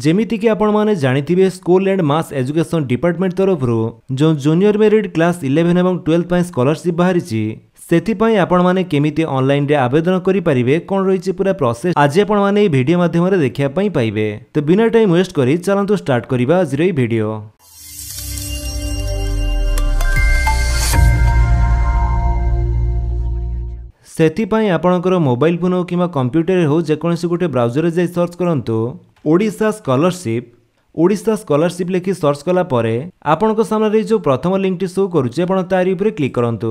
ଯେମିତିକି ଆପଣମାନେ ଜାଣିଥିବେ school and mass education department ତରଫରୁ ଯେଉଁ ଜୁନିୟର ମେରିଟ୍ କ୍ଲାସ୍ ଇଲେଭେନ୍ ଏବଂ ଟୁଏଲ୍ଭ ପାଇଁ ସ୍କଲାରସିପ୍ ବାହାରିଛି ସେଥିପାଇଁ ଆପଣମାନେ କେମିତି ଅନଲାଇନ୍ରେ ଆବେଦନ କରିପାରିବେ କ'ଣ ରହିଛି ପୁରା ପ୍ରୋସେସ୍ ଆଜି ଆପଣମାନେ ଏହି ଭିଡ଼ିଓ ମାଧ୍ୟମରେ ଦେଖିବା ପାଇଁ ପାଇବେ ତ ବିନା ଟାଇମ୍ ୱେଷ୍ଟ କରି ଚାଲନ୍ତୁ ଷ୍ଟାର୍ଟ କରିବା ଆଜିର ଏହି ଭିଡ଼ିଓ ସେଥିପାଇଁ ଆପଣଙ୍କର ମୋବାଇଲ ଫୋନ୍ ହେଉ କିମ୍ବା କମ୍ପ୍ୟୁଟରରେ ହେଉ ଯେକୌଣସି ଗୋଟେ ବ୍ରାଉଜରରେ ଯାଇ ସର୍ଚ୍ଚ କରନ୍ତୁ ଓଡ଼ିଶା ସ୍କଲରସିପ୍ ଓଡ଼ିଶା ସ୍କଲାରସିପ୍ ଲେଖି ସର୍ଚ୍ଚ କଲା ପରେ ଆପଣଙ୍କ ସାମ୍ନାରେ ଯେଉଁ ପ୍ରଥମ ଲିଙ୍କଟି ଶୋ କରୁଛି ଆପଣ ତାରି ଉପରେ କ୍ଲିକ୍ କରନ୍ତୁ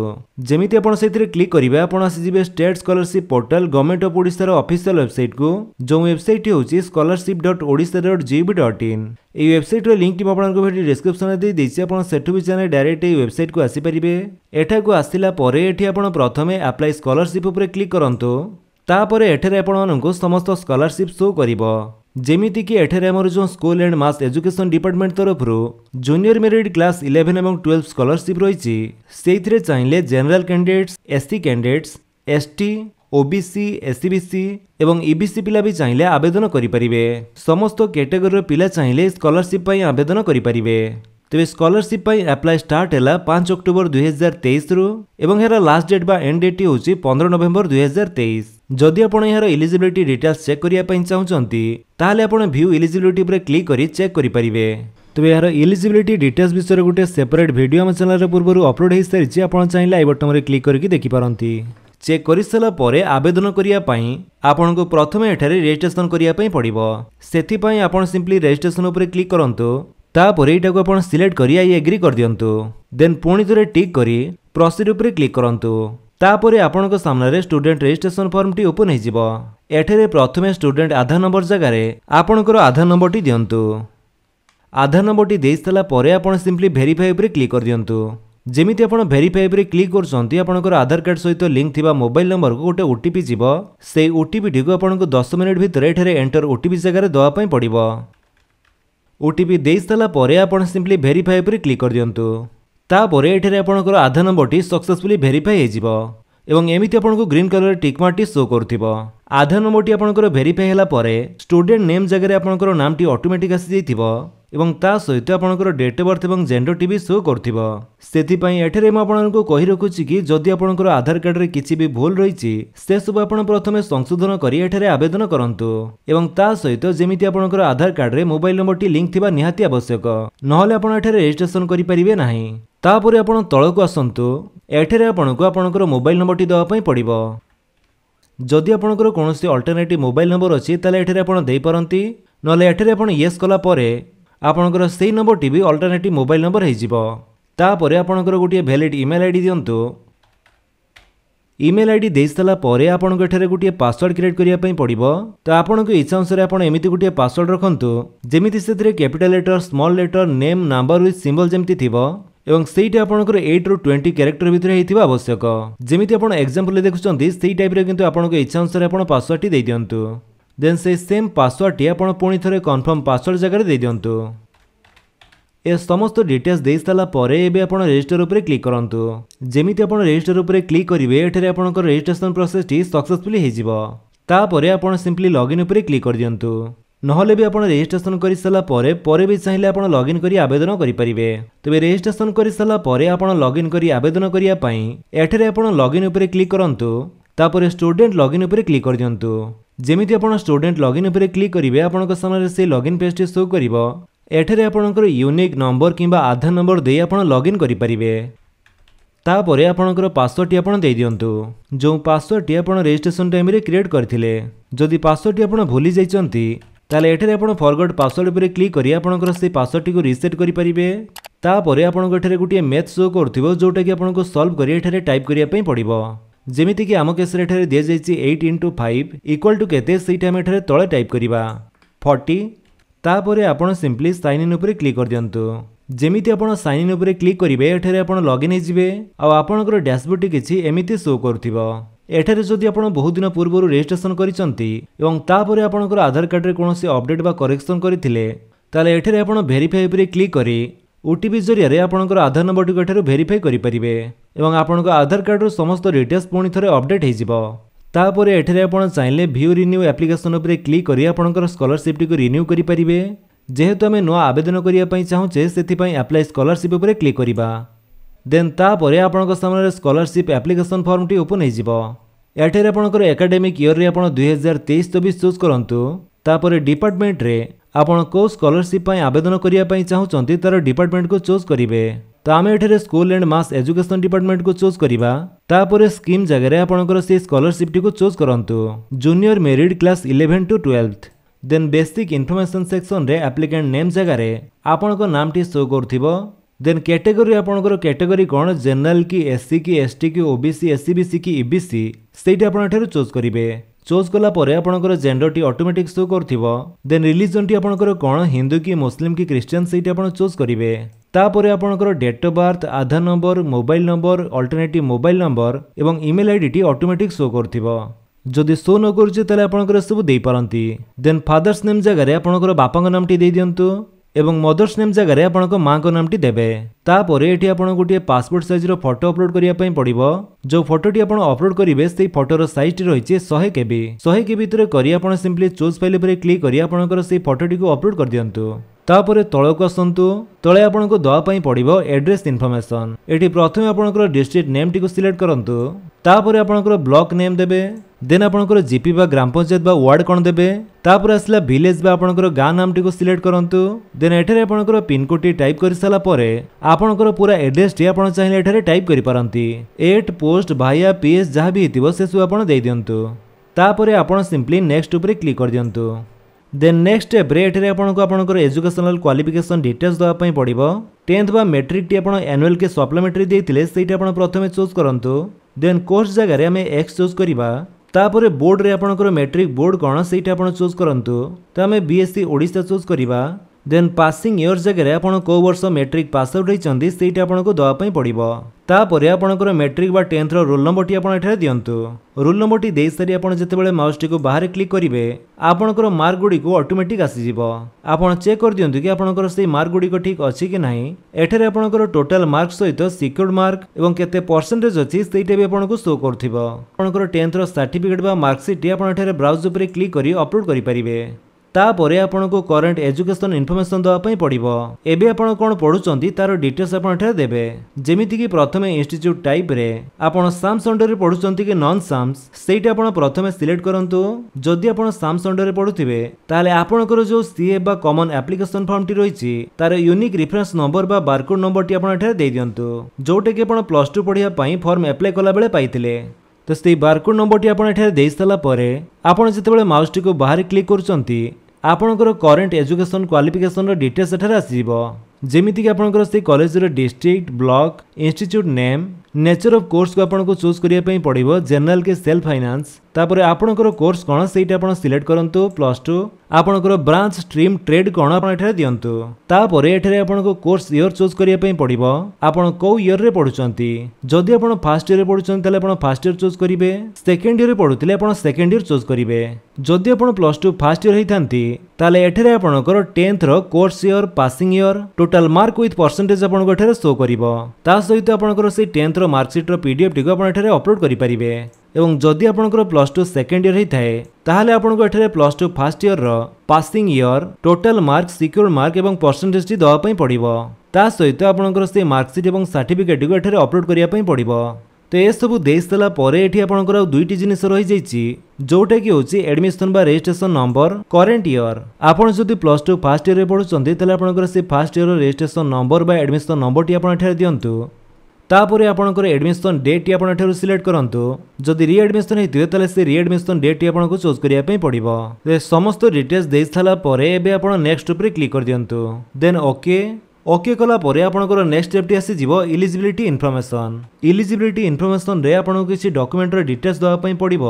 ଯେମିତି ଆପଣ ସେଥିରେ କ୍ଲିକ୍ କରିବେ ଆପଣ ଆସିଯିବେ state scholarship portal government of ଓଡ଼ିଶାର ଅଫିସିଆଲ ୱେବସାଇଟ୍କୁ ଯେଉଁ ୱେବସାଇଟ୍ଟି ହେଉଛି scholarship dot Odisha dot G B dot in এই ওয়েবসাইটর লিঙ্কটি মু আপনার ভিডিও ডিসক্রিপশনে দিয়ে দিয়েছি আপনার সেটু বি চাইলে ডাইরেক্ট এই ওয়েবসাইটকু আসিপারে এঠাকু আসিলা পরে এটি আপনার প্রথমে আপ্লাই স্কলারশিপ উপরে ক্লিক করতু তাপরে এঠারে আপনার সমস্ত স্কলারশিপ শো করব ଯେମିତିକି ଏଠାରେ ଆମର ଯେଉଁ school and mass education department ତରଫରୁ ଜୁନିୟର ମେରିଟ୍ କ୍ଲାସ୍ ଇଲେଭେନ୍ ଏବଂ ଟୁଏଲ୍ଭ ସ୍କଲାରସିପ୍ ରହିଛି ସେଇଥିରେ ଚାହିଁଲେ general candidates SC candidates ST OBC SCBC ଏବଂ ଇବିସି ପିଲା ବି ଚାହିଁଲେ ଆବେଦନ କରିପାରିବେ ସମସ୍ତ କ୍ୟାଟେଗୋରିର ପିଲା ଚାହିଁଲେ ସ୍କଲାରସିପ୍ ପାଇଁ ଆବେଦନ କରିପାରିବେ ତେବେ ସ୍କଲାରସିପ୍ ପାଇଁ ଆପ୍ଲାଏ ଷ୍ଟାର୍ଟ ହେଲା ପାଞ୍ଚ ଅକ୍ଟୋବର ଦୁଇହଜାର ତେଇଶରୁ ଏବଂ ଏହାର ଲାଷ୍ଟ ଡେଟ୍ ବା ଏଣ୍ଡ ଡେଟ୍ ହେଉଛି ପନ୍ଦର ନଭେମ୍ବର ଦୁଇହଜାର ତେଇଶ ଯଦି ଆପଣ ଏହାର ଇଲିଜିବିଲିଟି ଡିଟେଲ୍ସ ଚେକ୍ କରିବା ପାଇଁ ଚାହୁଁଛନ୍ତି ତାହେଲେ ଆପଣ ଭ୍ୟୁ ଇଲିଜିବିଲିଟି ଉପରେ କ୍ଲିକ୍ କରି ଚେକ୍ କରିପାରିବେ ତେବେ ଏହାର ଇଲିଜିବିଲିଟି ଡିଟେଲ୍ସ ବିଷୟରେ ଗୋଟେ ସେପାରେଟ୍ ଭିଡ଼ିଓ ଆମ ଚ୍ୟାନେଲରେ ପୂର୍ବରୁ ଅପଲୋଡ଼ ହୋଇସାରିଛି ଆପଣ ଚାହିଁଲେ ଆଇ ବଟମ୍ରେ କ୍ଲିକ୍ କରିକି ଦେଖିପାରନ୍ତି ଚେକ୍ କରିସାରିଲା ପରେ ଆବେଦନ କରିବା ପାଇଁ ଆପଣଙ୍କୁ ପ୍ରଥମେ ଏଠାରେ ରେଜିଷ୍ଟ୍ରେସନ କରିବା ପାଇଁ ପଡ଼ିବ ସେଥିପାଇଁ ଆପଣ ସିମ୍ପଲି ରେଜିଷ୍ଟ୍ରେସନ ଉପରେ କ୍ଲିକ୍ କରନ୍ତୁ ତାପରେ ଏଇଟାକୁ ଆପଣ ସିଲେକ୍ଟ କରି ଆଇ ଏଗ୍ରି କରିଦିଅନ୍ତୁ ଦେନ୍ ପୁଣି ଥରେ ଟିକ୍ କରି ପ୍ରସିଡ୍ ଉପରେ କ୍ଲିକ୍ କରନ୍ତୁ ତାପରେ ଆପଣଙ୍କ ସାମ୍ନାରେ ଷ୍ଟୁଡେଣ୍ଟ ରେଜିଷ୍ଟ୍ରେସନ ଫର୍ମଟି ଓପନ୍ ହୋଇଯିବ ଏଠାରେ ପ୍ରଥମେ ଷ୍ଟୁଡେଣ୍ଟ ଆଧାର ନମ୍ବର ଜାଗାରେ ଆପଣଙ୍କର ଆଧାର ନମ୍ବରଟି ଦିଅନ୍ତୁ ଆଧାର ନମ୍ବରଟି ଦେଇସାରିଲା ପରେ ଆପଣ ସିମ୍ପଲି ଭେରିଫାଇ ଉପରେ କ୍ଲିକ୍ କରିଦିଅନ୍ତୁ ଯେମିତି ଆପଣ ଭେରିଫାଇ ଉପରେ କ୍ଲିକ୍ କରୁଛନ୍ତି ଆପଣଙ୍କର ଆଧାର କାର୍ଡ଼ ସହିତ ଲିଙ୍କ୍ ଥିବା ମୋବାଇଲ ନମ୍ବରକୁ ଗୋଟିଏ ଓଟିପି ଯିବ ସେଇ ଓଟିପିଟିକୁ ଆପଣଙ୍କୁ ଦଶ ମିନିଟ୍ ଭିତରେ ଏଠାରେ ଏଣ୍ଟର ଓଟିପି ଜାଗାରେ ଦେବା ପାଇଁ ପଡ଼ିବ ଓଟିପି ଦେଇସାରିଲା ପରେ ଆପଣ ସିମ୍ପଲି ଭେରିଫାଏ ଉପରେ କ୍ଲିକ୍ କରିଦିଅନ୍ତୁ ତାପରେ ଏଠାରେ ଆପଣଙ୍କର ଆଧାର ନମ୍ବରଟି ସକ୍ସେସଫୁଲି ଭେରିଫାଏ ହୋଇଯିବ এবং এমিতি আপনার গ্রিন কলর টিকমার্কটি শো করুব আধার নম্বরটি আপনার ভেরিফাই হল পরে স্টুডেন্ট নেম জায়গায় আপনার নামটি অটোমেটিক আসিযাই এবং তা সহিত আপনার ডেট অফ বর্থ এবং জেন্ডরটি বি শো করুব সেপাই এঠারে মু আপনার কহি রাখুছি কি যদি আপনার আধার কার্ডে কিছু বি ভুল রয়েছে সেসব আপনার প্রথমে সংশোধন করে এঠারে আবেদন করতু এবং তা সহিত যেমি আপনার আধার কার্ডে মোবাইল নম্বরটি লিঙ্ক থাকা নিহতি আবশ্যক নহলে আপনার এঠারে রেজিষ্ট্রেসন করে পারে না ତାପରେ ଆପଣ ତଳକୁ ଆସନ୍ତୁ ଏଠାରେ ଆପଣଙ୍କୁ ଆପଣଙ୍କର ମୋବାଇଲ ନମ୍ବରଟି ଦେବା ପାଇଁ ପଡ଼ିବ ଯଦି ଆପଣଙ୍କର କୌଣସି ଅଲ୍ଟରନେଟିଭ୍ ମୋବାଇଲ୍ ନମ୍ବର ଅଛି ତାହେଲେ ଏଠାରେ ଆପଣ ଦେଇପାରନ୍ତି ନହେଲେ ଏଠାରେ ଆପଣ ୟେସ୍ କଲା ପରେ ଆପଣଙ୍କର ସେହି ନମ୍ବରଟି ବି ଅଲଟରନେଟିଭ୍ ମୋବାଇଲ୍ ନମ୍ବର ହୋଇଯିବ ତାପରେ ଆପଣଙ୍କର ଗୋଟିଏ ଭ୍ୟାଲିଡ୍ ଇମେଲ୍ ଆଇ ଡି ଦିଅନ୍ତୁ ଇମେଲ୍ ଆଇ ଡି ଦେଇସାରିଲା ପରେ ଆପଣଙ୍କ ଏଠାରେ ଗୋଟିଏ ପାସୱାର୍ଡ଼ କ୍ରିଏଟ୍ କରିବା ପାଇଁ ପଡ଼ିବ ତ ଆପଣଙ୍କ ଇଚ୍ଛା ଅନୁସାରେ ଆପଣ ଏମିତି ଗୋଟିଏ ପାସୱାର୍ଡ଼ ରଖନ୍ତୁ ଯେମିତି ସେଥିରେ capital letter small letter name number with symbol ଯେମିତି ଥିବ ଏବଂ ସେଇଟା ଆପଣଙ୍କର ଏଇଟ୍ ରୁ ଟ୍ୱେଣ୍ଟି କ୍ୟାରେକ୍ଟର ଭିତରେ ହେଇଥିବା ଆବଶ୍ୟକ ଯେମିତି ଆପଣ ଏକ୍ସାମ୍ପଲରେ ଦେଖୁଛନ୍ତି ସେଇ ଟାଇପ୍ରେ କିନ୍ତୁ ଆପଣଙ୍କ ଇଚ୍ଛା ଅନୁସାରେ ଆପଣ ପାସୱାର୍ଡ଼ଟି ଦେଇଦିଅନ୍ତୁ ଦେନ୍ ସେଇ ସେମ୍ ପାସୱାର୍ଡ଼ଟି ଆପଣ ପୁଣି ଥରେ କନଫର୍ମ ପାସୱାର୍ଡ଼ ଜାଗାରେ ଦେଇଦିଅନ୍ତୁ ଏ ସମସ୍ତ ଡିଟେଲ୍ସ ଦେଇସାରିଲା ପରେ ଏବେ ଆପଣ ରେଜିଷ୍ଟର ଉପରେ କ୍ଲିକ୍ କରନ୍ତୁ ଯେମିତି ଆପଣ ରେଜିଷ୍ଟର ଉପରେ କ୍ଲିକ୍ କରିବେ ଏଠାରେ ଆପଣଙ୍କର ରେଜିଷ୍ଟ୍ରେସନ ପ୍ରୋସେସ୍ଟି ସକ୍ସେସଫୁଲି ହେଇଯିବ ତାପରେ ଆପଣ ସିମ୍ପଲି ଲଗ୍ଇନ୍ ଉପରେ କ୍ଲିକ୍ କରିଦିଅନ୍ତୁ নহলে ବି ଆପଣ ରେଜିଷ୍ଟ୍ରେସନ କରିସାରିଲା ପରେ ପରେ ବି ଚାହିଁଲେ ଆପଣ ଲଗ୍ଇନ୍ କରି ଆବେଦନ କରିପାରିବେ ତେବେ ରେଜିଷ୍ଟ୍ରେସନ କରିସାରିଲା ପରେ ଆପଣ ଲଗ୍ଇନ୍ କରି ଆବେଦନ କରିବା ପାଇଁ ଏଠାରେ ଆପଣ ଲଗ୍ଇନ୍ ଉପରେ କ୍ଲିକ୍ କରନ୍ତୁ ତାପରେ ଷ୍ଟୁଡେଣ୍ଟ ଲଗ୍ଇନ୍ ଉପରେ କ୍ଲିକ୍ କରିଦିଅନ୍ତୁ ଯେମିତି ଆପଣ ଷ୍ଟୁଡେଣ୍ଟ ଲଗ୍ଇନ୍ ଉପରେ କ୍ଲିକ୍ କରିବେ ଆପଣଙ୍କ ସାମ୍ନାରେ ସେଇ ଲଗ୍ଇନ୍ ପେଜ୍ଟି ଶୋ କରିବ ଏଠାରେ ଆପଣଙ୍କର ୟୁନିକ୍ ନମ୍ବର କିମ୍ବା ଆଧାର ନମ୍ବର ଦେଇ ଆପଣ ଲଗ୍ଇନ୍ କରିପାରିବେ ତାପରେ ଆପଣଙ୍କର ପାସୱାର୍ଡ଼ଟି ଆପଣ ଦେଇଦିଅନ୍ତୁ ଯେଉଁ ପାସୱାର୍ଡ଼ଟି ଆପଣ ରେଜିଷ୍ଟ୍ରେସନ ଟାଇମ୍ରେ କ୍ରିଏଟ୍ କରିଥିଲେ ଯଦି ପାସୱାର୍ଡ଼ଟି ଆପଣ ଭୁଲି ଯାଇଛନ୍ତି ତାହେଲେ ଏଠାରେ ଆପଣ ଫରଗଡ଼ ପାସୱାର୍ଡ଼ ଉପରେ କ୍ଲିକ୍ କରି ଆପଣଙ୍କର ସେ ପାସୱାର୍ଡ଼ଟିକୁ ରିସେଟ୍ କରିପାରିବେ ତାପରେ ଆପଣଙ୍କୁ ଏଠାରେ ଗୋଟିଏ ମ୍ୟାଥ୍ ଶୋ କରୁଥିବ ଯେଉଁଟାକି ଆପଣଙ୍କୁ ସଲ୍ଭ କରି ଏଠାରେ ଟାଇପ୍ କରିବା ପାଇଁ ପଡ଼ିବ ଯେମିତିକି ଆମ କେସ୍ରେ ଏଠାରେ ଦିଆଯାଇଛି eight into five equal to କେତେ ସେଇଟା ଆମେ ଏଠାରେ ତଳେ ଟାଇପ୍ କରିବା ଫର୍ଟି ତାପରେ ଆପଣ ସିମ୍ପଲି ସାଇନ୍ ଇନ୍ ଉପରେ କ୍ଲିକ୍ କରିଦିଅନ୍ତୁ ଯେମିତି ଆପଣ ସାଇନ୍ ଇନ୍ ଉପରେ କ୍ଲିକ୍ କରିବେ ଏଠାରେ ଆପଣ ଲଗ୍ଇନ୍ ହେଇଯିବେ ଆଉ ଆପଣଙ୍କର ଡ୍ୟାସବୋର୍ଡ଼ଟି କିଛି ଏମିତି ଶୋ କରୁଥିବ ଏଠାରେ ଯଦି ଆପଣ ବହୁଦିନ ପୂର୍ବରୁ ରେଜିଷ୍ଟ୍ରେସନ କରିଛନ୍ତି ଏବଂ ତାପରେ ଆପଣଙ୍କର ଆଧାର କାର୍ଡ଼ରେ କୌଣସି ଅପଡ଼େଟ୍ ବା କରେକ୍ସନ୍ କରିଥିଲେ ତାହେଲେ ଏଠାରେ ଆପଣ ଭେରିଫାଇ ଉପରେ କ୍ଲିକ୍ କରି ଓଟିପି ଜରିଆରେ ଆପଣଙ୍କର ଆଧାର ନମ୍ବରଟିକୁ ଏଠାରୁ ଭେରିଫାଇ କରିପାରିବେ ଏବଂ ଆପଣଙ୍କ ଆଧାର କାର୍ଡ଼ରୁ ସମସ୍ତ ଡିଟେଲ୍ସ ପୁଣି ଥରେ ଅପଡ଼େଟ୍ ହୋଇଯିବ ତାପରେ ଏଠାରେ ଆପଣ ଚାହିଁଲେ ଭିଓ ରିନ୍ୟୁ ଆପ୍ଲିକେସନ୍ ଉପରେ କ୍ଲିକ୍ କରି ଆପଣଙ୍କର ସ୍କଲାରସିପ୍ଟିକୁ ରିନ୍ୟୁ କରିପାରିବେ ଯେହେତୁ ଆମେ ନୂଆ ଆବେଦନ କରିବା ପାଇଁ ଚାହୁଁଛେ ସେଥିପାଇଁ ଆପ୍ଲାଏ ସ୍କଲାରସିପ୍ ଉପରେ କ୍ଲିକ୍ କରିବା ଦେନ୍ ତାପରେ ଆପଣଙ୍କ ସାମ୍ନାରେ ସ୍କଲାରସିପ୍ ଆପ୍ଲିକେସନ୍ ଫର୍ମଟି ଓପନ୍ ହୋଇଯିବ ଏଠାରେ ଆପଣଙ୍କର ଏକାଡେମିକ୍ ଇୟର୍ରେ ଆପଣ ଦୁଇହଜାର ତେଇଶ ଚବିଶ ଚୁଜ୍ କରନ୍ତୁ ତାପରେ ଡିପାର୍ଟମେଣ୍ଟରେ ଆପଣ କେଉଁ ସ୍କଲାରସିପ୍ ପାଇଁ ଆବେଦନ କରିବା ପାଇଁ ଚାହୁଁଛନ୍ତି ତା'ର ଡିପାର୍ଟମେଣ୍ଟକୁ ଚୁଜ୍ କରିବେ ତ ଆମେ ଏଠାରେ ସ୍କୁଲ ଆଣ୍ଡ ମାସ୍ ଏଜୁକେସନ୍ ଡିପାର୍ଟମେଣ୍ଟକୁ ଚୁଜ୍ କରିବା ତାପରେ ସ୍କିମ୍ ଜାଗାରେ ଆପଣଙ୍କର ସେଇ ସ୍କଲାରସିପ୍ଟିକୁ ଚୁଜ୍ କରନ୍ତୁ junior merit class eleven to twelfth then basic information ସେକ୍ସନ୍ରେ ଆପ୍ଲିକାଣ୍ଟ ନେମ୍ ଜାଗାରେ ଆପଣଙ୍କ ନାମଟି ଶୋ କରୁଥିବ ଦେନ୍ କ୍ୟାଟେଗୋରୀ ଆପଣଙ୍କର କ୍ୟାଟେଗୋରୀ କ'ଣ ଜେନେରାଲ କି ଏସ୍ସି କି ଏସ୍ ଟି କି O B C B C କି ଇ ବି ସି ସେଇଟି ଆପଣ ଏଠାରୁ ଚୁଜ୍ କରିବେ ଚୁଜ୍ କଲା ପରେ ଆପଣଙ୍କର ଜେଣ୍ଡରଟି ଅଟୋମେଟିକ୍ ସୋ କରୁଥିବ ଦେନ୍ ରିଲିଜନ୍ଟି ଆପଣଙ୍କର କ'ଣ ହିନ୍ଦୁ କି ମୁସଲିମ୍ କି ଖ୍ରୀଷ୍ଟିଆନ୍ ସେଇଟି ଆପଣ ଚୁଜ୍ କରିବେ ତାପରେ ଆପଣଙ୍କର date of birth Aadhaar number mobile number alternative mobile number ଏବଂ ଇମେଲ୍ ଆଇଡ଼ିଟି ଅଟୋମେଟିକ୍ ସୋ କରୁଥିବ ଯଦି ସୋ ନ କରୁଛି ତାହେଲେ ଆପଣଙ୍କର ସବୁ ଦେଇପାରନ୍ତି ଦେନ୍ ଫାଦର୍ସ ନେମ୍ ଜାଗାରେ ଆପଣଙ୍କର ବାପାଙ୍କ ନାମଟି ଦେଇଦିଅନ୍ତୁ এবং ମଦର୍ସ ନେମ୍ ଜାଗାରେ ଆପଣଙ୍କ ମାଆଙ୍କ ନାମଟି ଦେବେ ତାପରେ ଏଠି ଆପଣ ଗୋଟିଏ ପାସପୋର୍ଟ ସାଇଜ୍ର ଫଟୋ ଅପଲୋଡ୍ କରିବା ପାଇଁ ପଡ଼ିବ ଯେଉଁ ଫଟୋଟି ଆପଣ ଅପଲୋଡ୍ କରିବେ ସେଇ ଫଟୋର ସାଇଜ୍ଟି ରହିଛି ଶହେ କେବି ଶହେ କେବି ଭିତରେ କରି ଆପଣ ସିମ୍ପଲି ଚୁଜ୍ ଫାଇଲ୍ ଉପରେ କ୍ଲିକ୍ କରି ଆପଣଙ୍କର ସେଇ ଫଟୋଟିକୁ ଅପଲୋଡ୍ କରିଦିଅନ୍ତୁ ତାପରେ ତଳକୁ ଆସନ୍ତୁ ତଳେ ଆପଣଙ୍କୁ ଦେବା ପାଇଁ ପଡ଼ିବ ଆଡ୍ରେସ୍ ଇନଫର୍ମେସନ୍ ଏଠି ପ୍ରଥମେ ଆପଣଙ୍କର ଡିଷ୍ଟ୍ରିକ୍ଟ ନେମ୍ଟିକୁ ସିଲେକ୍ଟ କରନ୍ତୁ ତାପରେ ଆପଣଙ୍କର ବ୍ଲକ୍ ନେମ୍ ଦେବେ ଦେନ୍ ଆପଣଙ୍କର ଜିପି ବା ଗ୍ରାମ ପଞ୍ଚାୟତ ବା ୱାର୍ଡ଼ କ'ଣ ଦେବେ ତାପରେ ଆସିଲା ଭିଲେଜ ବା ଆପଣଙ୍କର ଗାଁ ନାମଟିକୁ ସିଲେକ୍ଟ କରନ୍ତୁ ଦେନ୍ ଏଠାରେ ଆପଣଙ୍କର ପିନ୍କୋଡ଼ଟି ଟାଇପ୍ କରିସାରିଲା ପରେ ଆପଣଙ୍କର ପୁରା ଆଡ୍ରେସ୍ଟି ଆପଣ ଚାହିଁଲେ ଏଠାରେ ଟାଇପ୍ କରିପାରନ୍ତି ଏଟ୍ ପୋଷ୍ଟ ଭାଇଆ ପିଏସ୍ ଯାହା ବି ହେଇଥିବ ସେସବୁ ଆପଣ ଦେଇଦିଅନ୍ତୁ ତାପରେ ଆପଣ ସିମ୍ପଲି ନେକ୍ସଟ ଉପରେ କ୍ଲିକ୍ କରିଦିଅନ୍ତୁ ଦେନ୍ ନେକ୍ସଟ ଷ୍ଟେପ୍ରେ ଏଠାରେ ଆପଣଙ୍କୁ ଆପଣଙ୍କର ଏଜୁକେସନାଲ କ୍ୱାଲିଫିକେସନ୍ ଡିଟେଲ୍ସ ଦେବା ପାଇଁ ପଡ଼ିବ ଟେନ୍ଥ ବା ମେଟ୍ରିକଟି ଆପଣ ଆନୁଆଲ୍ କି ସପ୍ଲିମେଣ୍ଟାରୀ ଦେଇଥିଲେ ସେଇଠି ଆପଣ ପ୍ରଥମେ ଚୁଜ୍ କରନ୍ତୁ ଦେନ୍ କୋର୍ସ ଜାଗାରେ ଆମେ ଏକ୍ସ ଚୁଜ୍ କରିବା ତାପରେ ବୋର୍ଡ଼ରେ ଆପଣଙ୍କର ମେଟ୍ରିକ୍ ବୋର୍ଡ଼ କ'ଣ ସେଇଠି ଆପଣ ଚୁଜ୍ କରନ୍ତୁ ତ ଆମେ ବିଏସ୍ସି ଓଡ଼ିଶା ଚୁଜ୍ କରିବା ଦେନ୍ ପାସିଂ ଇୟର୍ ଜାଗାରେ ଆପଣ କେଉଁ ବର୍ଷ ମେଟ୍ରିକ୍ ପାସ୍ ଆଉଟ୍ ହୋଇଛନ୍ତି ସେଇଠି ଆପଣଙ୍କୁ ଦେବା ପାଇଁ ପଡ଼ିବ ᱛᱟપરᱮ ᱟᱯᱱᱚᱠᱚᱨ ᱢᱮᱴᱨᱤᱠ ᱵᱟ 10th ᱨᱮ ᱨᱩᱞ ᱱᱚᱢᱵᱚᱨ ᱴᱤ ᱟᱯᱱᱚ ᱮᱴᱷᱟ ᱫᱤᱭᱟᱱᱛᱩ ᱨᱩᱞ ᱱᱚᱢᱵᱚᱨ ᱴᱤ ᱫᱮᱥ ᱛᱮ ᱟᱯᱱᱚ ᱡᱮᱛᱮ ᱵᱮᱞᱮ ᱢᱟᱩᱥ ᱴᱤ ᱠᱚ ᱵᱟᱦᱟᱨᱮ ᱠᱞᱤᱠ ᱠᱟᱹᱨᱤᱵᱮ ᱟᱯᱱᱚᱠᱚᱨ ᱢᱟᱨᱜᱩᱰᱤ ᱠᱚ ᱚᱴᱚᱢᱮᱴᱤᱠ ᱟᱥᱤ ᱡᱤᱵᱚ ᱟᱯᱱᱚ ᱪᱮᱠ ᱠᱟᱹᱨ ᱫᱤᱭᱟᱱᱛᱩ ᱠᱤ ᱟᱯᱱᱱᱚᱠᱚᱨ ᱥᱮ ᱢᱟᱨᱜᱩᱰᱤ ᱠᱚ ᱴᱷᱤᱠ ᱟᱥᱤ ᱠᱤ ᱱᱟᱦᱤ ᱮᱴᱷᱟᱨᱮ ᱟᱯᱱᱚᱠᱚᱨ ᱴᱚᱴᱟᱞ ତାପରେ ଆପଣଙ୍କୁ କରେଣ୍ଟ ଏଜୁକେସନ ଇନଫର୍ମେସନ ଦେବା ପାଇଁ ପଡ଼ିବ ଏବେ ଆପଣ କ'ଣ ପଢ଼ୁଛନ୍ତି ତାର ଡିଟେଲ୍ସ ଆପଣ ଏଠାରେ ଦେବେ ଯେମିତିକି ପ୍ରଥମେ ଇନଷ୍ଟିଚ୍ୟୁଟ୍ ଟାଇପ୍ରେ ଆପଣ ସାମ୍ସ ଅଣ୍ଡରରେ ପଢ଼ୁଛନ୍ତି କି ନନ୍ ସାମ୍ସ ସେଇଟା ଆପଣ ପ୍ରଥମେ ସିଲେକ୍ଟ କରନ୍ତୁ ଯଦି ଆପଣ ସାମ୍ସ ଅଣ୍ଡରରେ ପଢ଼ୁଥିବେ ତାହେଲେ ଆପଣଙ୍କର ଯେଉଁ ସିଏ ବା କମନ ଆପ୍ଲିକେସନ ଫର୍ମଟି ରହିଛି ତାର ୟୁନିକ୍ ରେଫରେନ୍ସ ନମ୍ବର ବା ବାରକୋଡ୍ ନମ୍ବରଟି ଆପଣ ଏଠାରେ ଦେଇଦିଅନ୍ତୁ ଯେଉଁଟାକି ଆପଣ ପ୍ଲସ୍ ଟୁ ପଢ଼ିବା ପାଇଁ ଫର୍ମ ଆପ୍ଲାଏ କଲାବେଳେ ପାଇଥିଲେ ତ ସେଇ ବାରକୋଡ଼ ନମ୍ବରଟି ଆପଣ ଏଠାରେ ଦେଇସାରିଲା ପରେ ଆପଣ ଯେତେବେଳେ ମାଉସ୍ଟିକୁ ବାହାରେ କ୍ଲିକ୍ କରୁଛନ୍ତି ଆପଣଙ୍କର କରେଣ୍ଟ ଏଜୁକେସନ୍ କ୍ୱାଲିଫିକେସନ୍ର ଡିଟେଲ୍ସ ଏଠାରେ ଆସିଯିବ ଯେମିତିକି ଆପଣଙ୍କର ସେଇ କଲେଜର district block institute name nature of କୋର୍ସକୁ ଆପଣଙ୍କୁ ଚୁଜ୍ କରିବା ପାଇଁ ପଡ଼ିବ ଜେନେରାଲ୍ କି ସେଲ୍ଫ ଫାଇନାନ୍ସ ତାପରେ ଆପଣଙ୍କର କୋର୍ସ କ'ଣ ସେଇଟା ଆପଣ ସିଲେକ୍ଟ କରନ୍ତୁ ପ୍ଲସ୍ ଟୁ ଆପଣଙ୍କର ବ୍ରାଞ୍ଚ ଷ୍ଟ୍ରିମ୍ ଟ୍ରେଡ୍ କ'ଣ ଆପଣ ଏଠାରେ ଦିଅନ୍ତୁ ତାପରେ ଏଠାରେ ଆପଣଙ୍କୁ କୋର୍ସ ଇୟର୍ ଚୁଜ୍ କରିବା ପାଇଁ ପଡ଼ିବ ଆପଣ କେଉଁ ଇୟର୍ରେ ପଢ଼ୁଛନ୍ତି ଯଦି ଆପଣ ଫାର୍ଷ୍ଟ ଇୟର୍ରେ ପଢ଼ୁଛନ୍ତି ତାହେଲେ ଆପଣ ଫାର୍ଷ୍ଟ ଇୟର୍ ଚୁଜ୍ କରିବେ ସେକେଣ୍ଡ ଇୟର୍ରେ ପଢ଼ୁଥିଲେ ଆପଣ ସେକେଣ୍ଡ ଇୟର୍ ଚୁଜ୍ କରିବେ ଯଦି ଆପଣ ପ୍ଲସ୍ ଟୁ ଫାର୍ଷ୍ଟ ଇୟର୍ ହେଇଥାନ୍ତି ତାହେଲେ ଏଠାରେ ଆପଣଙ୍କର ଟେନ୍ଥର course year passing year total mark with percentage ଆପଣଙ୍କ ଏଠାରେ ଶୋ କରିବ ତା ସହିତ ଆପଣଙ୍କର ସେଇ ଟେନ୍ଥର ମାର୍କସିଟ୍ର ପିଡ଼ିଏଫ୍ଟିକୁ ଆପଣ ଏଠାରେ ଅପଲୋଡ଼ କରିପାରିବେ এবং যদি আপনার প্লস টু সেকেন্ড ইয়র হয়ে থাকে তাহলে আপনার এখানে plus two first year passing year total mark secure mark এবং পরসেটেজটি দেওয়া পড়ব তা সহিত আপনার সেই মার্কসিট এবং সার্টিফিকেট এখানে অপলোড করা পড়ব তো এসবু দিয়ে সারা পরে এটি আপনার আউ দুইটি জিনিস রয়েছে যেটা কি হচ্ছে এডমিশন বা রেজিষ্ট্রেসন নম্বর করেন্ট ইয়র আপনার যদি প্লস টু ফার্স্ট ইয়র পড়ুচ্ছেন তাহলে আপনার সেই ফার্স্ট ইয়র রেজিষ্ট্রেসন নম্বর বা এডমিশন নম্বরটি আপনার এখানে দিও ତାପରେ ଆପଣଙ୍କର ଆଡ଼ମିସନ୍ ଡେଟ୍ଟି ଆପଣ ଏଠାରୁ ସିଲେକ୍ଟ କରନ୍ତୁ ଯଦି ରିଆଡ଼ମିସନ୍ ହେଇଥିବେ ତାହେଲେ ସେ ରିଆଡ଼ମିସନ୍ ଡେଟ୍ଟି ଆପଣଙ୍କୁ ଚୁଜ୍ କରିବା ପାଇଁ ପଡ଼ିବ ସମସ୍ତ ଡିଟେଲ୍ସ ଦେଇସାରିଲା ପରେ ଏବେ ଆପଣ ନେକ୍ସଟ ଉପରେ କ୍ଲିକ୍ କରିଦିଅନ୍ତୁ ଦେନ୍ ଓକେ ଓକେ କଲା ପରେ ଆପଣଙ୍କର ନେକ୍ସଟ ଷ୍ଟେପ୍ଟି ଆସିଯିବ ଇଲିଜିବିଲିଟି ଇନଫର୍ମେସନ୍ ଇଲିଜିବିଲିଟି ଇନଫର୍ମେସନ୍ରେ ଆପଣଙ୍କୁ କିଛି ଡକ୍ୟୁମେଣ୍ଟର ଡିଟେଲ୍ସ ଦେବା ପାଇଁ ପଡ଼ିବ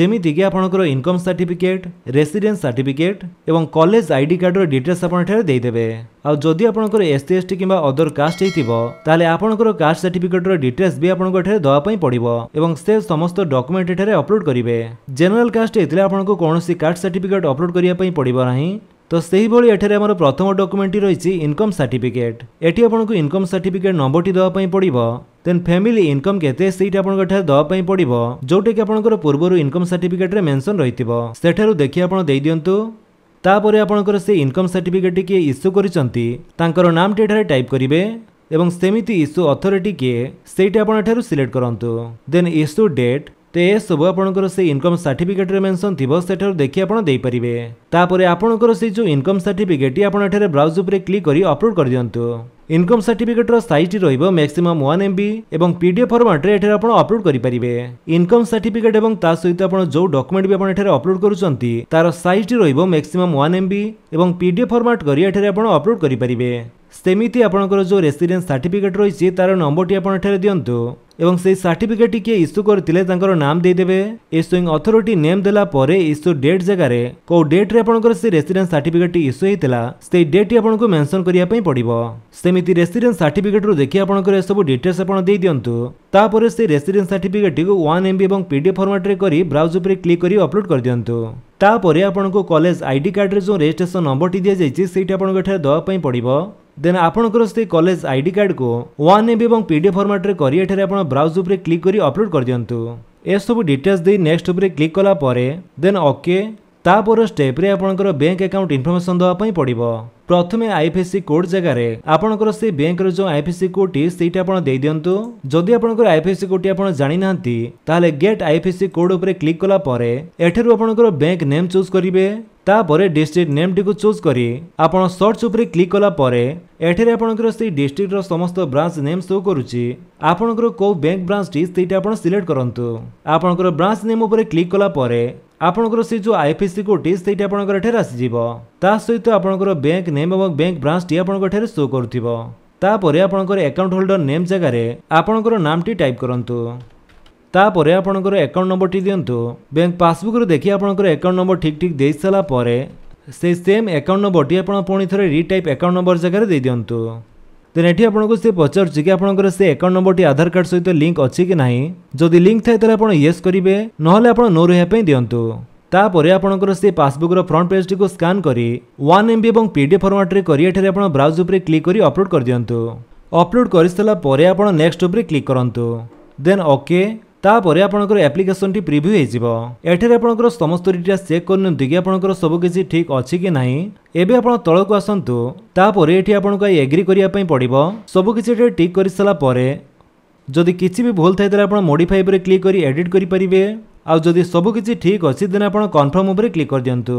ଯେମିତିକି ଆପଣଙ୍କର ଇନକମ୍ ସାର୍ଟିଫିକେଟ୍ ରେସିଡେନ୍ସ ସାର୍ଟିଫିକେଟ୍ ଏବଂ କଲେଜ ଆଇଡି କାର୍ଡ଼ର ଡିଟେଲ୍ସ ଆପଣ ଏଠାରେ ଦେଇଦେବେ ଆଉ ଯଦି ଆପଣଙ୍କର ଏସ୍ସି ଏସ୍ଟି କିମ୍ବା ଅଦର କାଷ୍ଟ ହେଇଥିବ ତାହେଲେ ଆପଣଙ୍କର କାଷ୍ଟ ସାର୍ଟିଫିକେଟ୍ର ଡିଟେଲ୍ସ ବି ଆପଣଙ୍କୁ ଏଠାରେ ଦେବା ପାଇଁ ପଡ଼ିବ ଏବଂ ସେ ସମସ୍ତ ଡକ୍ୟୁମେଣ୍ଟ ଏଠାରେ ଅପଲୋଡ଼ କରିବେ ଜେନେରାଲ କାଷ୍ଟ ହେଇଥିଲେ ଆପଣଙ୍କୁ କୌଣସି କାଷ୍ଟ ସାର୍ଟିଫିକେଟ୍ ଅପଲୋଡ଼ କରିବା ପାଇଁ ପଡ଼ିବ ନାହିଁ তো সেইভাবে এখানে আমার প্রথম ডকুমেন্টটি রয়েছে ইনকম সার্টিফিকেট এটি আপনার ইনকম সার্টিফিকেট নম্বরটি দেওয়া পড়ব দেন ফ্যামিলি ইনকম কেতে সেইটা আপনার দেওয়া পড়ব যেটাকি আপনার পূর্বর ইনকম সার্টিফিকেটরে মেনশন রয়েছে সেঠার দেখি আপনার দিয়ে দিও তাপরে আপনার সেই ইনকম সার্টিফিকেটটি কি ইস্যু করছেন তাঁর নামটি এখানে টাইপ করবে এবং সেমিতি ইস্যু অথরিটি কি সেইটা আপনার সিলেক্ট করতু দেন ইস্যু ডেট તે ସବୁ ଆପଣଙ୍କର ସେଇ ଇନକମ୍ ସାର୍ଟିଫିକେଟ୍ରେ ମେନ୍ସନ୍ ଥିବ ସେଠାରୁ ଦେଖି ଆପଣ ଦେଇପାରିବେ ତାପରେ ଆପଣଙ୍କର ସେଇ ଯେଉଁ ଇନକମ୍ ସାର୍ଟିଫିକେଟ୍ଟି ଆପଣ ଏଠାରେ ବ୍ରାଉଜ୍ ଉପରେ କ୍ଲିକ୍ କରି ଅପଲୋଡ଼ କରିଦିଅନ୍ତୁ ইনকম সার্টিফিকেটর সাইজটি রহব ম্যাক্সিমম ওয়ান এমবি এবং পিডিএফ ফর্মাটে এটি আপনার অপলোড করে ইনকম সার্টিফিকেট এবং তা সহিত আপনার যে ডকুমেন্ট বি আপনার এখানে অপলোড করছেন তার সাইজটি রহব ম্যাক্সিমম ওয়ান এমবি এবং পিডিএফ ফর্মাট করে এখানে আপনার অপলোড করে সেমিতি আপনার যে রেসিডেন্স সার্টিফিকেট রয়েছে তার নম্বরটি আপনার এখানে দিও এবং সেই সার্টিফিকেটটি কিয়ে ইস্যু করে তাঁর নাম দিয়ে ইস্যুইং অথরিটি নেম দেলাপরে ইস্যু ডেট জায়গায় কেউ ডেট্রে আপনার সেই রেসিডেন্স সার্টিফিকেটটি ইস্যু হয়েছিল সেই ডেটটি আপনার মেনশন করা পড়ব সেমি ଏମିତି ରେସିଡେନ୍ସ ସାର୍ଟିଫିକେଟ୍ରୁ ଦେଖି ଆପଣଙ୍କର ଏସବୁ ଡିଟେଲ୍ସ ଆପଣ ଦେଇଦିଅନ୍ତୁ ତାପରେ ସେ ରେସିଡେନ୍ସ ସାର୍ଟିଫିକେଟ୍ଟିକୁ ୱାନ୍ ଏମ୍ବି ଏବଂ ପିଡିଏଫ୍ ଫର୍ମାଟ୍ରେ କରି ବ୍ରାଉଜ୍ ଉପରେ କ୍ଲିକ୍ କରି ଅପଲୋଡ୍ କରିଦିଅନ୍ତୁ ତାପରେ ଆପଣଙ୍କୁ କଲେଜ ଆଇଡି କାର୍ଡ଼ରେ ଯେଉଁ ରେଜିଷ୍ଟ୍ରେସନ୍ ନମ୍ବରଟି ଦିଆଯାଇଛି ସେଇଟି ଆପଣଙ୍କୁ ଏଠାରେ ଦେବା ପାଇଁ ପଡ଼ିବ ଦେନ୍ ଆପଣଙ୍କର ସେ କଲେଜ ଆଇଡି କାର୍ଡ଼କୁ ୱାନ୍ ଏମ୍ବି ଏବଂ ପିଡିଏଫ୍ ଫର୍ମାଟ୍ରେ କରି ଏଠାରେ ଆପଣ ବ୍ରାଉଜ୍ ଉପରେ କ୍ଲିକ୍ କରି ଅପଲୋଡ୍ କରିଦିଅନ୍ତୁ ଏସବୁ ଡିଟେଲ୍ସ ଦେଇ ନେକ୍ସଟ ଉପରେ କ୍ଲିକ୍ କଲା ପରେ ଦେନ୍ ଓକେ ତାପର ଷ୍ଟେପ୍ରେ ଆପଣଙ୍କର ବ୍ୟାଙ୍କ ଆକାଉଣ୍ଟ ଇନଫର୍ମେସନ୍ ଦେବା ପାଇଁ ପଡ଼ିବ ପ୍ରଥମେ ଆଇଏଫଏସସି କୋଡ୍ ଜାଗାରେ ଆପଣଙ୍କର ସେ ବ୍ୟାଙ୍କର ଯେଉଁ ଆଇଏଫଏସସି କୋଡ୍ଟି ସେଇଟା ଆପଣ ଦେଇଦିଅନ୍ତୁ ଯଦି ଆପଣଙ୍କର ଆଇଏଫଏସସି କୋଡ୍ଟି ଆପଣ ଜାଣିନାହାନ୍ତି ତାହେଲେ ଗେଟ୍ ଆଇଏଫଏସସି କୋଡ୍ ଉପରେ କ୍ଲିକ୍ କଲା ପରେ ଏଠାରୁ ଆପଣଙ୍କର ବ୍ୟାଙ୍କ ନେମ୍ ଚୁଜ୍ କରିବେ ତାପରେ ଡିଷ୍ଟ୍ରିକ୍ଟ ନେମ୍ଟିକୁ ଚୁଜ୍ କରି ଆପଣ ସର୍ଚ୍ଚ ଉପରେ କ୍ଲିକ୍ କଲା ପରେ ଏଠାରେ ଆପଣଙ୍କର ସେଇ ଡିଷ୍ଟ୍ରିକ୍ଟର ସମସ୍ତ ବ୍ରାଞ୍ଚ ନେମ୍ ଶୋ କରୁଛି ଆପଣଙ୍କର କେଉଁ ବ୍ୟାଙ୍କ ବ୍ରାଞ୍ଚଟି ସେଇଟା ଆପଣ ସିଲେକ୍ଟ କରନ୍ତୁ ଆପଣଙ୍କର ବ୍ରାଞ୍ଚ ନେମ୍ ଉପରେ କ୍ଲିକ୍ କଲା ପରେ ଆପଣଙ୍କର ସେ ଯେଉଁ ଆଇପିସି କୋଟିସ୍ ସେଇଟି ଆପଣଙ୍କର ଏଠାରେ ଆସିଯିବ ତା ସହିତ ଆପଣଙ୍କର ବ୍ୟାଙ୍କ ନେମ୍ ଏବଂ ବ୍ୟାଙ୍କ ବ୍ରାଞ୍ଚଟି ଆପଣଙ୍କ ଏଠାରେ ସୋ କରୁଥିବ ତାପରେ ଆପଣଙ୍କର ଆକାଉଣ୍ଟ ହୋଲ୍ଡର ନେମ୍ ଜାଗାରେ ଆପଣଙ୍କର ନାମଟି ଟାଇପ୍ କରନ୍ତୁ ତାପରେ ଆପଣଙ୍କର ଆକାଉଣ୍ଟ ନମ୍ବରଟି ଦିଅନ୍ତୁ ବ୍ୟାଙ୍କ ପାସ୍ବୁକ୍ରୁ ଦେଖି ଆପଣଙ୍କର ଆକାଉଣ୍ଟ ନମ୍ବର ଠିକ୍ ଠିକ୍ ଦେଇସାରିଲା ପରେ ସେ ସେମ୍ ଆକାଉଣ୍ଟ ନମ୍ବରଟି ଆପଣ ପୁଣି ଥରେ ରିଟାଇପ୍ ଆକାଉଣ୍ଟ ନମ୍ବର ଜାଗାରେ ଦେଇଦିଅନ୍ତୁ ତେଣୁ ଏଠି ଆପଣଙ୍କୁ ସେ ପଚାରୁଛି କି ଆପଣଙ୍କର ସେ ଆକାଉଣ୍ଟ ନମ୍ବରଟି ଆଧାର କାର୍ଡ଼ ସହିତ ଲିଙ୍କ ଅଛି କି ନାହିଁ ଯଦି ଲିଙ୍କ ଥାଏ ତାହେଲେ ଆପଣ ୟେସ୍ କରିବେ ନହେଲେ ଆପଣ ନୋ ରହିବା ପାଇଁ ଦିଅନ୍ତୁ ତାପରେ ଆପଣଙ୍କର ସେ ପାସବୁକ୍ର ଫ୍ରଣ୍ଟ ପେଜ୍ଟିକୁ ସ୍କାନ୍ କରି ୱାନ୍ ଏମ୍ବି ଏବଂ ପିଡିଏଫ୍ ଫର୍ମାଟ୍ରେ କରି ଏଠାରେ ଆପଣ ବ୍ରାଉଜ୍ ଉପରେ କ୍ଲିକ୍ କରି ଅପଲୋଡ଼ କରିଦିଅନ୍ତୁ ଅପଲୋଡ଼ କରିସାରିଲା ପରେ ଆପଣ ନେକ୍ସଟ ଉପରେ କ୍ଲିକ୍ କରନ୍ତୁ ଦେନ୍ ଓକେ ତାପରେ ଆପଣଙ୍କର ଆପ୍ଲିକେସନଟି ପ୍ରିଭ୍ୟୁ ହୋଇଯିବ ଏଠାରେ ଆପଣଙ୍କର ସମସ୍ତ ଡିଟେଲ୍ସ ଚେକ୍ କରିନିଅନ୍ତୁ କି ଆପଣଙ୍କର ସବୁକିଛି ଠିକ୍ ଅଛି କି ନାହିଁ ଏବେ ଆପଣ ତଳକୁ ଆସନ୍ତୁ ତାପରେ ଏଠି ଆପଣଙ୍କୁ ଆଇ ଏଗ୍ରି କରିବା ପାଇଁ ପଡ଼ିବ ସବୁକିଛି ଏଠାରେ ଟିକ୍ କରିସାରିଲା ପରେ ଯଦି କିଛି ବି ଭୁଲ ଥାଏ ତାହେଲେ ଆପଣ ମୋଡ଼ିଫାଇ ଉପରେ କ୍ଲିକ୍ କରି ଏଡ଼ିଟ୍ କରିପାରିବେ ଆଉ ଯଦି ସବୁକିଛି ଠିକ୍ ଅଛି ଦେନ୍ ଆପଣ କନଫର୍ମ ଉପରେ କ୍ଲିକ୍ କରିଦିଅନ୍ତୁ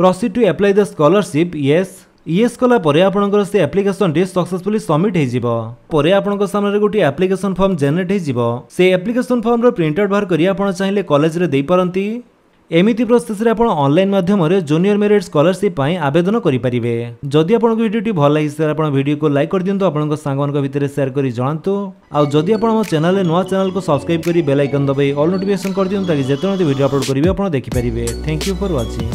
proceed to apply the scholarship yes yes কলা পরে আপনার সে আপ্লিকেসনটি সকসেসফুলি সবমিট হয়ে যাব পরে আপনার সামনে গোটি আপ্লিকেসন ফর্ম জেনেট হয়ে যাব সে আপ্লিকেসন ফর্মর প্রিন্টআউট বাহার করে আপনার চাইলে কলেজে দিয়ে এমিতি প্রসেসে আপনার অনলাইন মাধ্যমে জুনিয়র মেরিট স্কলারশিপ আবেদন করে পারে যদি আপনার ভিডিওটি ভাল লাগে স্যার আপনার ভিডিওকে লাইক করে দিও আপনার সাংমান ভিতরে সেয়ার করে জনাতু আদি আপনার আমার চ্যানেলে নয় চ্যানেল সবসক্রাইব করে বেল আইকন দবাই অল নোটিফিকেসন করে দিও তাকে যেতে ভিডিও আপলোড করবে আপনার দেখিপারে থ্যাংক ইউ ফর ওয়াচিং